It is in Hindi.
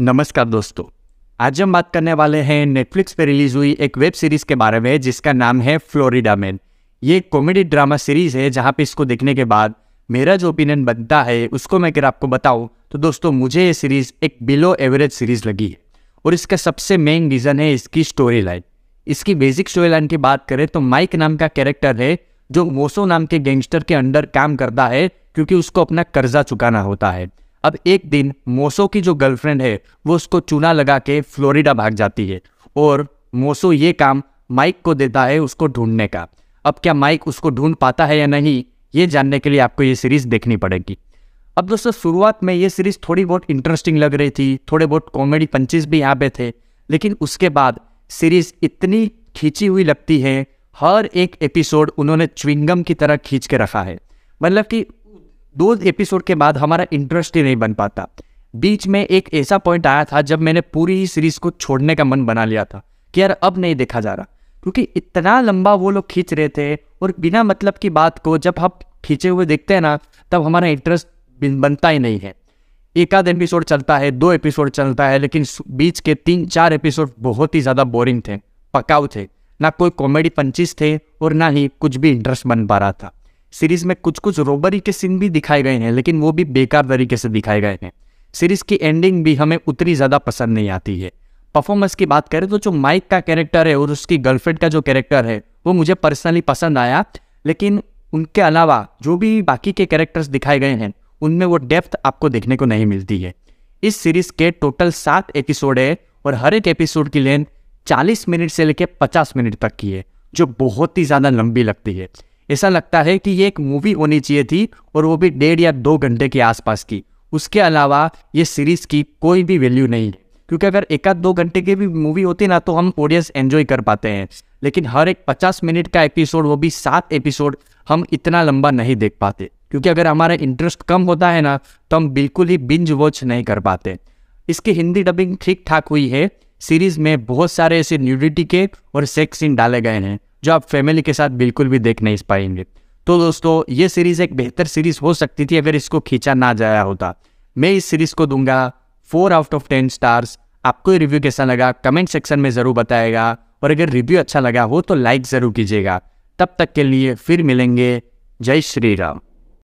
नमस्कार दोस्तों आज हम बात करने वाले हैं नेटफ्लिक्स पर रिलीज हुई एक वेब सीरीज के बारे में जिसका नाम है फ्लोरिडा मैन ये कॉमेडी ड्रामा सीरीज है जहाँ पे इसको देखने के बाद मेरा जो ओपिनियन बनता है उसको मैं अगर आपको बताऊँ तो दोस्तों मुझे ये सीरीज एक बिलो एवरेज सीरीज लगी है और इसका सबसे मेन रीज़न है इसकी स्टोरी लाइन इसकी बेसिक स्टोरी लाइन की बात करें तो माइक नाम का कैरेक्टर है जो मोसो नाम के गैंगस्टर के अंडर काम करता है क्योंकि उसको अपना कर्जा चुकाना होता है अब एक दिन मोसो की जो गर्लफ्रेंड है वो उसको चूना लगा के फ्लोरिडा भाग जाती है और मोसो ये काम माइक को देता है उसको ढूंढने का अब क्या माइक उसको ढूंढ पाता है या नहीं ये जानने के लिए आपको ये सीरीज़ देखनी पड़ेगी अब दोस्तों शुरुआत में ये सीरीज़ थोड़ी बहुत इंटरेस्टिंग लग रही थी थोड़े बहुत कॉमेडी पंचेज भी यहाँ पे थे लेकिन उसके बाद सीरीज़ इतनी खींची हुई लगती है हर एक एपिसोड उन्होंने च्विंगम की तरह खींच के रखा है मतलब कि दो एपिसोड के बाद हमारा इंटरेस्ट ही नहीं बन पाता बीच में एक ऐसा पॉइंट आया था जब मैंने पूरी ही सीरीज को छोड़ने का मन बना लिया था कि यार अब नहीं देखा जा रहा क्योंकि इतना लंबा वो लोग खींच रहे थे और बिना मतलब की बात को जब हम खींचे हुए देखते हैं ना तब हमारा इंटरेस्ट बनता ही नहीं है एक आध एपिसोड चलता है दो एपिसोड चलता है लेकिन बीच के तीन चार एपिसोड बहुत ही ज़्यादा बोरिंग थे पकाऊ थे ना कोई कॉमेडी पंचिस थे और ना ही कुछ भी इंटरेस्ट बन पा रहा था सीरीज में कुछ कुछ रोबरी के सीन भी दिखाए गए हैं लेकिन वो भी बेकार तरीके से दिखाए गए हैं सीरीज की एंडिंग भी हमें उतनी ज़्यादा पसंद नहीं आती है परफॉर्मेंस की बात करें तो जो माइक का कैरेक्टर है और उसकी गर्लफ्रेंड का जो कैरेक्टर है वो मुझे पर्सनली पसंद आया लेकिन उनके अलावा जो भी बाकी के कैरेक्टर्स दिखाए गए हैं उनमें वो डेप्थ आपको देखने को नहीं मिलती है इस सीरीज़ के टोटल सात एपिसोड है और हर एक एपिसोड की लेंथ 40 मिनट से लेकर 50 मिनट तक की है जो बहुत ही ज़्यादा लंबी लगती है ऐसा लगता है कि ये एक मूवी होनी चाहिए थी और वो भी डेढ़ या दो घंटे के आसपास की उसके अलावा ये सीरीज़ की कोई भी वैल्यू नहीं है क्योंकि अगर एक आध दो घंटे की भी मूवी होती ना तो हम ऑडियंस एन्जॉय कर पाते हैं लेकिन हर एक पचास मिनट का एपिसोड वो भी सात एपिसोड हम इतना लंबा नहीं देख पाते क्योंकि अगर हमारा इंटरेस्ट कम होता है ना तो हम बिल्कुल ही बिंज वॉच नहीं कर पाते इसकी हिंदी डबिंग ठीक ठाक हुई है सीरीज़ में बहुत सारे ऐसे न्यूडिटी के और सेक्स सीन डाले गए हैं जो आप फैमिली के साथ बिल्कुल भी देख नहीं पाएंगे तो दोस्तों ये सीरीज़ एक बेहतर सीरीज़ हो सकती थी अगर इसको खींचा ना जाया होता मैं इस सीरीज़ को दूंगा four out of ten stars आपको ये रिव्यू कैसा लगा कमेंट सेक्शन में ज़रूर बताएगा और अगर रिव्यू अच्छा लगा हो तो लाइक ज़रूर कीजिएगा तब तक के लिए फिर मिलेंगे जय श्री राम